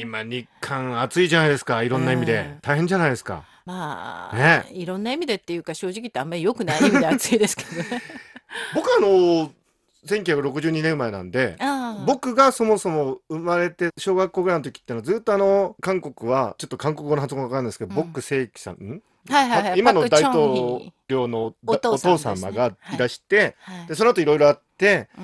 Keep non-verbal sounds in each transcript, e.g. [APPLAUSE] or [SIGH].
今、日韓、暑いじゃないですか、いろんな意味で、大変じゃないですか。まあ、ね、いろんな意味でっていうか、正直言ってあんまりよくない意味で暑いですけどね。[LAUGHS] 僕あの1962年生まれなんで僕がそもそも生まれて小学校ぐらいの時ってのはずっとあの韓国はちょっと韓国語の発音が分かるんですけど、うん、ボッ正規さん、はいはいはい、今の大統領のお父,、様がいらして、はいはい、でその後いろいろあって、う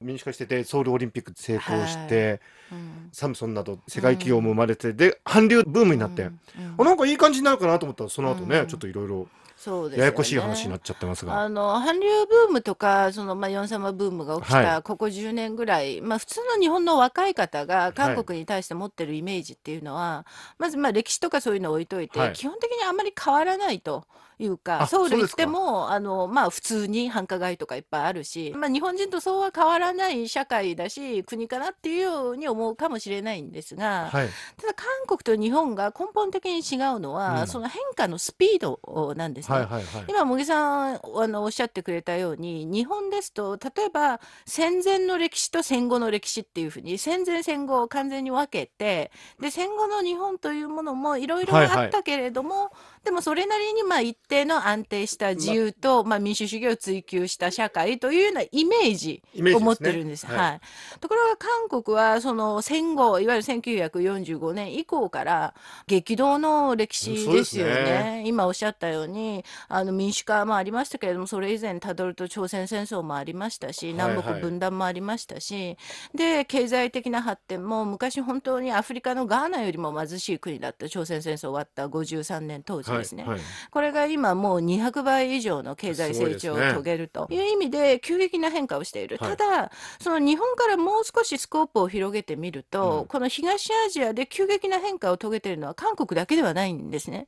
民主化してて、ソウルオリンピック成功して、はい、サムソンなど世界企業も生まれて、うん、で、韓流ブームになって、うんうん、なんかいい感じになるかなと思ったら、その後ね、ちょっといろいろ。そうですね、ややこしい話になっちゃってますが。あの韓流ブームとか、そのまあ、ヨン様ブームが起きたここ10年ぐらい、はい、まあ、普通の日本の若い方が韓国に対して持ってるイメージっていうのは、はい、まずまあ歴史とかそういうのを置いといて、はい、基本的にあんまり変わらないと。いうか、ソウル行っても、あの、まあ、普通に繁華街とかいっぱいあるし、まあ、日本人とそうは変わらない社会だし、国かなっていうように思うかもしれないんですが、はい、ただ韓国と日本が根本的に違うのは、うん、その変化のスピードなんですね。はいはいはい、今、茂木さんあのおっしゃってくれたように、日本ですと、例えば戦前の歴史と戦後の歴史っていうふうに、戦前戦後を完全に分けて、で、戦後の日本というものもいろいろあったけれども、はいはいでもそれなりにまあ一定の安定した自由と、まあ、民主主義を追求した社会というようなイメージを持ってるんです。ですね、はい、はい、ところが韓国はその戦後いわゆる1945年以降から激動の歴史ですよね。ね今おっしゃったようにあの民主化もありましたけれどもそれ以前たどると朝鮮戦争もありましたし南北分断もありましたし、はいはい、で経済的な発展も昔本当にアフリカのガーナよりも貧しい国だった朝鮮戦争終わった53年当時。つですね、はいはい、これが今もう200倍以上の経済成長を遂げるという意味で急激な変化をしている、はい、ただその日本からもう少しスコープを広げてみると、うん、この東アジアで急激な変化を遂げているのは韓国だけではないんですね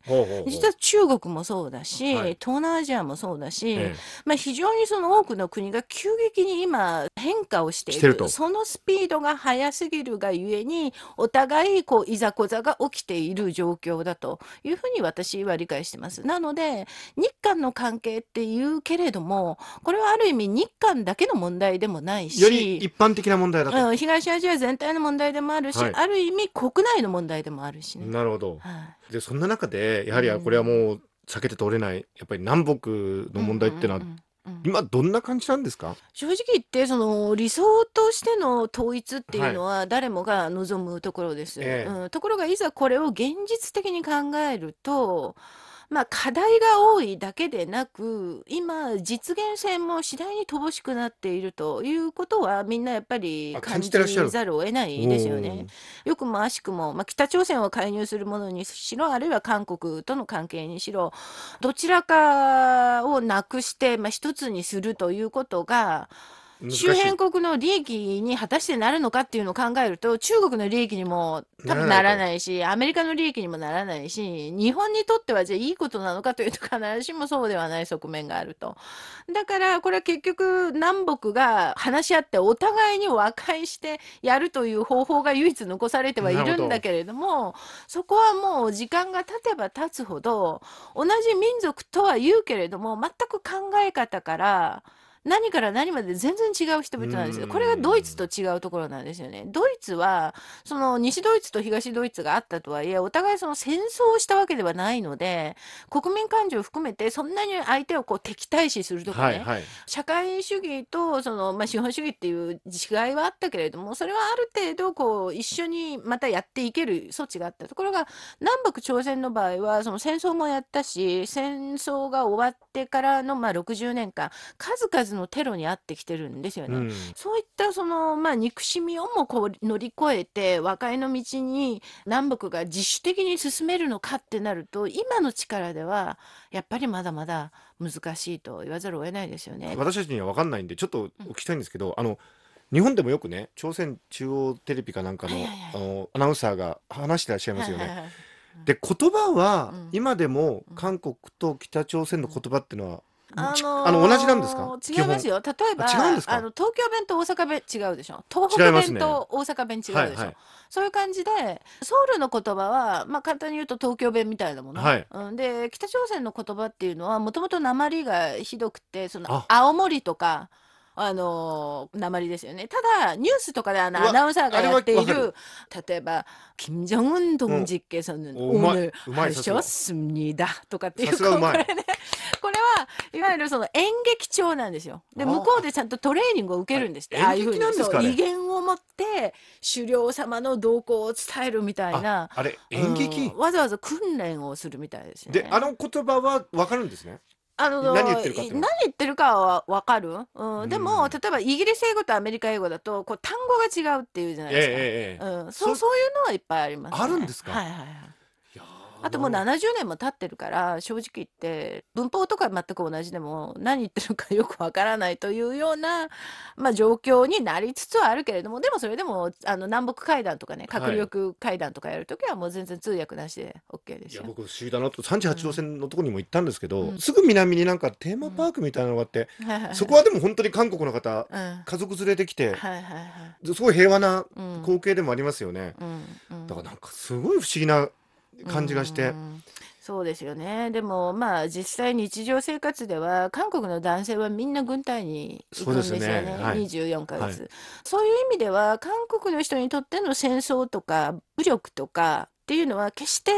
実は中国もそうだし、東南アジアもそうだし、まあ、非常にその多くの国が急激に今変化をしているそのスピードが速すぎるがゆえにお互いこういざこざが起きている状況だというふうに私はは理解してます。なので、日韓の関係っていうけれども、これはある意味日韓だけの問題でもないし、より一般的な問題だと。う東アジア全体の問題でもあるし、はい、ある意味国内の問題でもあるし、ね、なるほど。はい、で、そんな中で、やはりこれはもう避けて通れない、やっぱり南北の問題ってのは、うんうんうん今どんな感じなんですか正直言って、その理想としての統一っていうのは誰もが望むところです。はいうん、ところがいざこれを現実的に考えると、まあ、課題が多いだけでなく、今、実現性も次第に乏しくなっているということは、みんなやっぱり感じざるを得ないですよね。よくも悪しくも、まあ、北朝鮮を介入するものにしろ、あるいは韓国との関係にしろ、どちらかをなくして、まあ、一つにするということが、周辺国の利益に果たしてなるのかっていうのを考えると、中国の利益にも多分ならないし、アメリカの利益にもならないし、日本にとってはじゃあいいことなのかというと必ずしもそうではない側面があると。だから、これは結局南北が話し合ってお互いに和解してやるという方法が唯一残されてはいるんだけれども、どそこはもう時間が経てば経つほど、同じ民族とは言うけれども、全く考え方から、何から何まで全然違う人々なんですよ。これがドイツと違うところなんですよね。ドイツは、その西ドイツと東ドイツがあったとはいえ、お互いその戦争をしたわけではないので、国民感情を含めてそんなに相手をこう敵対視するとかね、はいはい、社会主義とその、まあ、資本主義っていう違いはあったけれども、それはある程度こう一緒にまたやっていける措置があったところが、南北朝鮮の場合はその戦争もやったし、戦争が終わってからのまあ60年間、数々数のテロに遭ってきてるんですよね。うん、そういったその、まあ、憎しみをもこう乗り越えて和解の道に南北が自主的に進めるのかってなると今の力ではやっぱりまだまだ難しいと言わざるを得ないですよね。私たちには分かんないんでちょっとお聞きしたいんですけど、うん、あの日本でもよくね朝鮮中央テレビかなんかのはいはいはい、あのアナウンサーが話してらっしゃいますよね。はいはいはいで言葉は今でも韓国と北朝鮮の言葉っていうのはあのー、あの同じなんですか違いますよ。例えば、ああの東京弁と大阪弁違うでしょ。東北弁と大阪弁違うでしょ。はいはい、そういう感じで、ソウルの言葉は、まあ、簡単に言うと東京弁みたいなもの。はい、うん、で、北朝鮮の言葉っていうのは、もともと鉛がひどくて、その青森とか、あの鉛ですよね。ただニュースとかであのアナウンサーがやっている例えば金正恩동지께서ンうん、오まい、셨す니だとかっていうこれね。これはいわゆるその演劇調なんですよ。で向こうでちゃんとトレーニングを受けるんですって。ああいうふうに、そう威厳を持って狩猟様の動向を伝えるみたいな。あれ演劇、うん、わざわざ訓練をするみたいですね。であの言葉はわかるんですね。あの何言ってるかて何言ってるかは分かる、うん、でも、例えばイギリス英語とアメリカ英語だとこう単語が違うっていうじゃないえええええですか、うん、そうそそういうのはいっぱいあります、ね、あるんですかはいはいはいあともう70年も経ってるから、正直言って、文法とか全く同じでも、何言ってるかよくわからないというような、まあ、状況になりつつはあるけれども、でもそれでも、あの、南北会談とかね、閣僚会談とかやるときは、もう全然通訳なしで OK ですいやよ。僕不思議だなと38度線のとこにも行ったんですけど、うんすぐ南になんかテーマパークみたいなのがあって、そこはでも本当に韓国の方、家族連れてきて、はいはいはい。すごい平和な光景でもありますよね、うん。うんだからなんかすごい不思議な感じがして。そうですよね。でも、まあ、実際日常生活では、韓国の男性はみんな軍隊に行くんですよそすねね。はい24ヶはい月。そういう意味では、韓国の人にとっての戦争とか、武力とか、っていうのは決して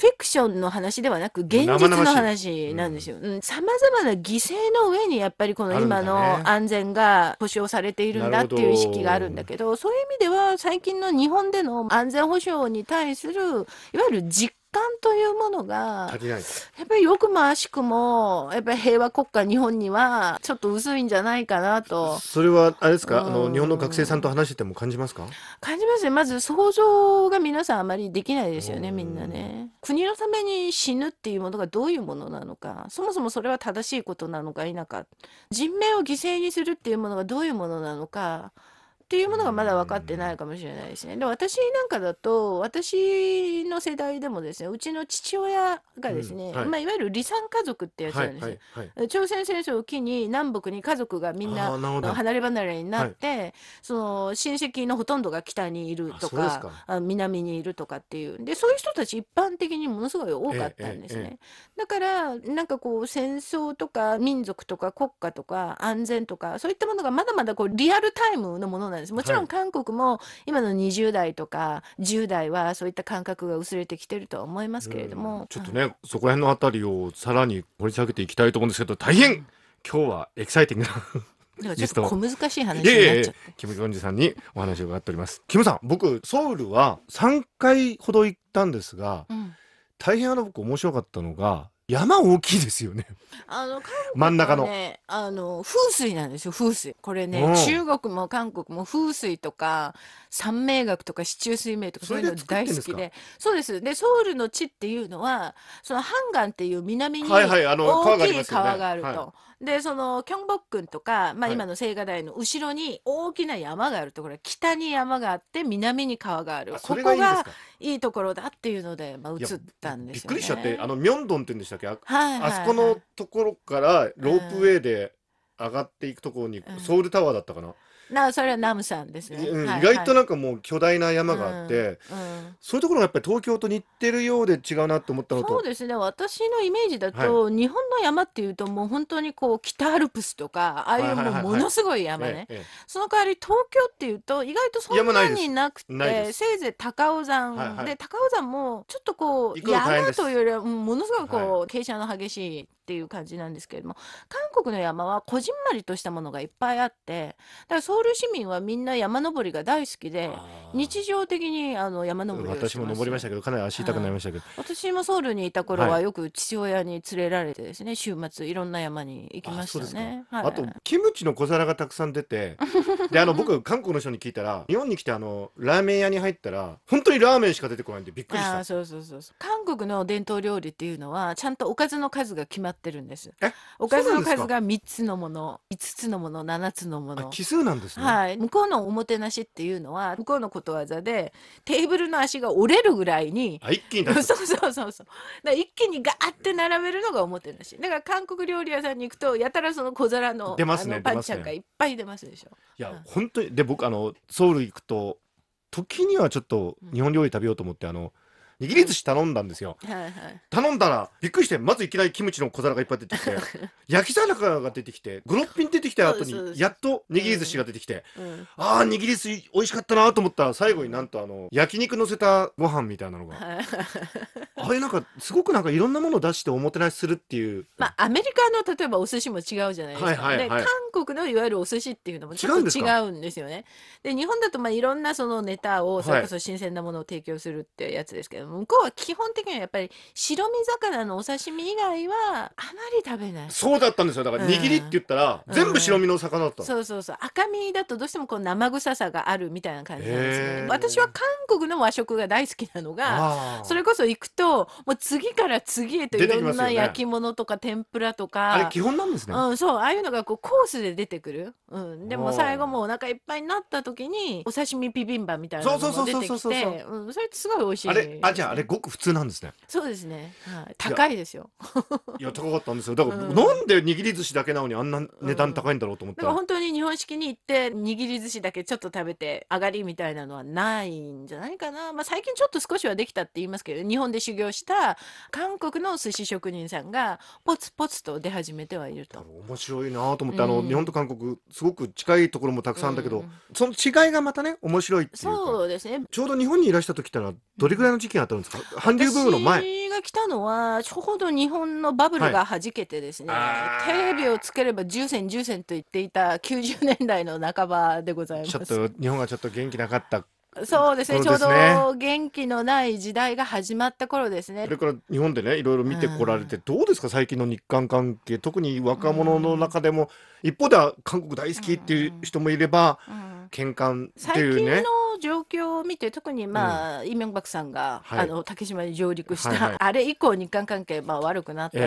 フィクションの話ではなく現実の話なんですよ。さまざまな犠牲の上にやっぱりこの今の安全が保障されているんだっていう意識があるんだけどそういう意味では最近の日本での安全保障に対するいわゆる実感というものが、足りないやっぱりよくも悪しくも、やっぱり平和国家、日本にはちょっと薄いんじゃないかなと。それは、あれですか、あの、日本の学生さんと話してても感じますか感じますね。まず想像が皆さんあまりできないですよね、みんなね。国のために死ぬっていうものがどういうものなのか、そもそもそれは正しいことなのか否か、人命を犠牲にするっていうものがどういうものなのか、っていうものがまだ分かってないかもしれないですね。で私なんかだと私の世代でもですねうちの父親がですね、うんはいまあ、いわゆる離散家族ってやつなんですよ、はいはいはい、朝鮮戦争を機に南北に家族がみんな離れ離れになって、はい、その親戚のほとんどが北にいるとかあ南にいるとかっていうでそういう人たち一般的にものすごい多かったんですね。えええ、だからなんかこう戦争とか民族とか国家とか安全とかそういったものがまだまだこうリアルタイムのものなんです。もちろん韓国も今の20代とか10代はそういった感覚が薄れてきてるとは思いますけれども。ちょっとね、そこら辺のあたりをさらに掘り下げていきたいと思うんですけど、大変今日はエキサイティングな。ちょっと小難しい話になっちゃって。ええキム・ジョンジさんにお話を伺っております。キムさん、僕、ソウルは3回ほど行ったんですが、うん、大変あの僕面白かったのが、山大きいですよね。あの、真ん中の。あの、風水なんですよ、風水。これね、うん中国も韓国も風水とか、三名学とか四柱水明とかそういうの大好きでで、そうです。で、ソウルの地っていうのは、そのハンガンっていう南にはいはいあの大きい川があると。はいで、その、キョンボックンとか、まあ、今の青瓦台の後ろに大きな山があるところは、北に山があって、南に川がある。あ、こがこいいがいいところだっていうので、まあ、移ったんでびっくりしちゃって、あの、ミョンドンって言うんでしたっけあ、はいあそこのところからロープウェイで上がっていくところに、ソウルタワーだったかな、なそれはナムさんですね。うん意外となんかもう巨大な山があって、はいそういうところがやっぱり東京と似てるようで違うなと思ったのそうとですね、私のイメージだと、日本の山っていうと、もう本当にこう北アルプスとか、ああいうもうものすごい山ね。その代わり東京っていうと、意外とそん山ないでになくないて、せいぜい高尾はいは山いで、高尾山もちょっとこう、山というよりは、ものすごくこう傾斜の激しいっていう感じなんですけれども韓国の山はこじんまりとしたものがいっぱいあってだからソウル市民はみんな山登りが大好きで日常的にあの山登りを私も登りましたけどかなり足痛くなりましたけど、はい、私もソウルにいた頃はよく父親に連れられてですね、はい、週末いろんな山に行きましたねあはい、あとキムチの小皿がたくさん出てであの僕韓国の人に聞いたら日本に来てあのラーメン屋に入ったら本当にラーメンしか出てこないんでびっくりしたそうそうそうそう韓国の伝統料理っていうのはちゃんとおかずの数が決まっってるんです。おかずの数が3つのもの、5つのもの、7つのもの。奇数なんですね。はい。向こうのおもてなしっていうのは、向こうのことわざで、テーブルの足が折れるぐらいに。一気に [LAUGHS] そうそうそうそう。一気にガーって並べるのがおもてなし。だから韓国料理屋さんに行くと、やたらその小皿の。出ますね。パンチャーがいっぱい出ますでしょ。いや、うん、本当に、で、僕、あの、ソウル行くと、時にはちょっと日本料理食べようと思って、あの。握り寿司頼んだんですよ、はいはい、頼んだらびっくりしてまずいきなりキムチの小皿がいっぱい出てきて [LAUGHS] 焼き魚が出てきてグロッピン出てきた後にやっと握り寿司が出てきて、うん、ああ握り寿司美味しかったなと思ったら最後になんとあの焼肉のせたご飯みたいなのがあれなんかすごくなんかいろんなものを出しておもてなしするっていう。まあアメリカの例えばお寿司も違うじゃないですか、はいはいはい、で韓国のいわゆるお寿司っていうのもちょっと違うんですよね。で日本だとまあいろんなそのネタをそれこそ新鮮なものを提供するってやつですけど、向こうは基本的にはやっぱり白身魚のお刺身以外はあまり食べないそうだったんですよだから握りって言ったら、全部白身の魚だった、うん、そうそうそう赤身だとどうしてもこう生臭さがあるみたいな感じなんですけど。私は韓国の和食が大好きなのがそれこそ行くともう次から次へといろんな焼き物とか天ぷらとか、ね、あれ基本なんですね、うん、そうああいうのがこうコースで出てくる、うん、でも最後もお腹いっぱいになった時にお刺身ビビンバみたいなのも出てきてそれってすごい美味しいあれじゃああれごく普通なんですね。そうですね。はい、高いですよ。いや高かったんですよ。だから、うん、なんで握り寿司だけなのにあんな値段高いんだろうと思ったうん、本当に日本式に行って握り寿司だけちょっと食べて上がりみたいなのはないんじゃないかな。まあ最近ちょっと少しはできたって言いますけど、日本で修行した韓国の寿司職人さんがポツポツと出始めてはいると。面白いなと思って、あの、日本と韓国すごく近いところもたくさんだけど、その違いがまたね面白いっていうそうですね。ちょうど日本にいらした時ってのはどれぐらいの時期がってんですか韓流ブームの前私が来たのはちょうど日本のバブルがはじけてですね、はい、テレビをつければ10銭10銭と言っていた90年代の半ばでございますちょっと日本がちょっと元気なかったそうですね、ね、ちょうど元気のない時代が始まった頃ですね。それから日本でねいろいろ見てこられて、うん、どうですか最近の日韓関係特に若者の中でも、うん、一方では韓国大好きっていう人もいれば、うん喧嘩って最いう近の状況を見て、特にうん。まあ、イ・ミョンバクさんが、はあの、竹島に上陸しはいはた、い。あれ以降、日韓関係、まあ、悪くなったと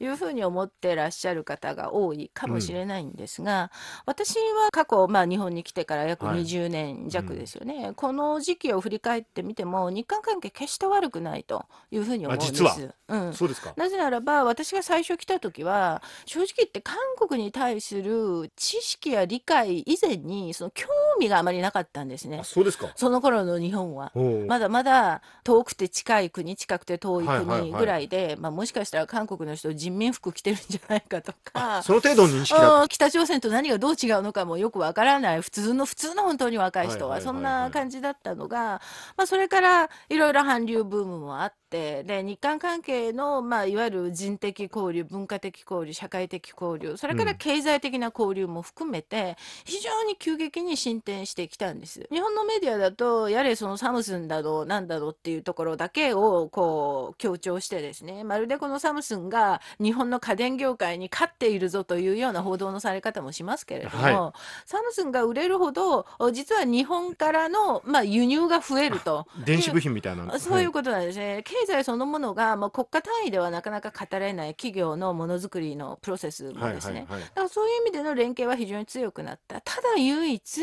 いうふうに思ってらっしゃる方が多いかもしれないんですが、私は過去、まあ、日本に来てから約はい。20年弱ですよね。この時期を振り返ってみても、日韓関係決して悪くないというふうに思うん実は。す。うん。そうですか。なぜならば、私が最初来た時は、正直言って韓国に対する知識や理解以前に、その教味があまりなかったんですね。そうですか。その頃の日本は。まだまだ遠くて近い国、近くて遠い国ぐらいで、はいはいはい、まあ、もしかしたら韓国の人、人民服着てるんじゃないかとか、その程度の認識だ北朝鮮と何がどう違うのかもよくわからない、普通の、普通の本当に若い人は、そんな感じだったのが、まあ、それからいろいろ韓流ブームもあって、、で、日韓関係の、まあ、いわゆる人的交流、文化的交流、社会的交流、それから経済的な交流も含めて、非常に急激に進展してきたんです。日本のメディアだと、やれそのサムスンだろう、なんだろうっていうところだけを、こう、強調してですね、まるでこのサムスンが日本の家電業界に勝っているぞというような報道のされ方もしますけれども、はい、サムスンが売れるほど、実は日本からの、まあ、輸入が増えると。電子部品みたいな。そういうことなんですね。はい、経済そのものが、まあ、国家単位ではなかなか語れない企業のものづくりのプロセスもですね、はいはいはい、だからそういう意味での連携は非常に強くなった、ただ唯一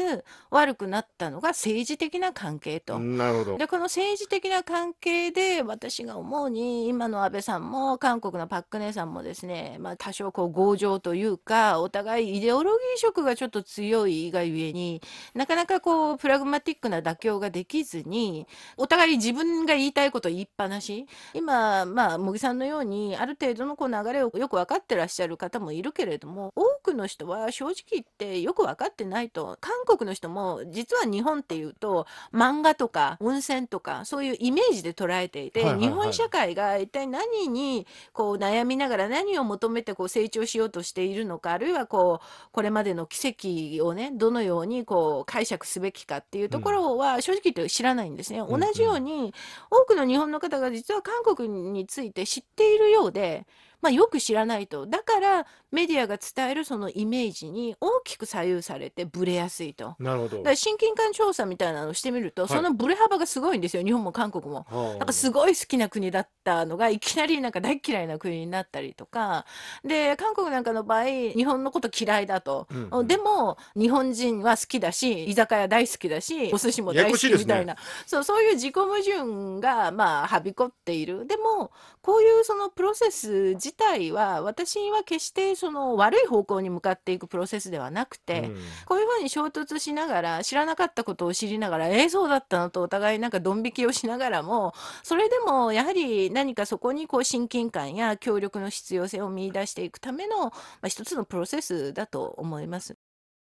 悪くなったのが政治的な関係と、なるほどでこの政治的な関係で、私が思うに、今の安倍さんも韓国のパックネさんもですね、まあ、多少こう強情というか、お互いイデオロギー色がちょっと強いがゆえに、なかなかこうプラグマティックな妥協ができずに、お互い自分が言いたいことを言いっぱなし今、まあ、茂木さんのようにある程度のこう流れをよく分かってらっしゃる方もいるけれども多くの人は正直言ってよく分かってないと韓国の人も実は日本っていうと漫画とか温泉とかそういうイメージで捉えていて、日本社会が一体何にこう悩みながら何を求めてこう成長しようとしているのかあるいはこうこれまでの奇跡をねどのようにこう解釈すべきかっていうところは正直言って知らないんですね。うん、同じように多くの日本の方が実は韓国について知っているようでまあ、よく知らないと。だからメディアが伝えるそのイメージに大きく左右されてブレやすいと。なるほど。だから親近感調査みたいなのをしてみると、はい、そのブレ幅がすごいんですよ。日本も韓国も。なんかすごい好きな国だったのがいきなりなんか大嫌いな国になったりとか。で、韓国なんかの場合、日本のこと嫌いだと。うんうん、でも日本人は好きだし、居酒屋大好きだし、お寿司も大好きみたいな。いね、そうそういう自己矛盾がまあはびこっている。でもこういうそのプロセス自自体は私は決してその悪い方向に向かっていくプロセスではなくて、うん、こういうふうに衝突しながら知らなかったことを知りながらええそうだったのとお互いなんかドン引きをしながらもそれでもやはり何かそこにこう親近感や協力の必要性を見出していくための、まあ、一つのプロセスだと思います。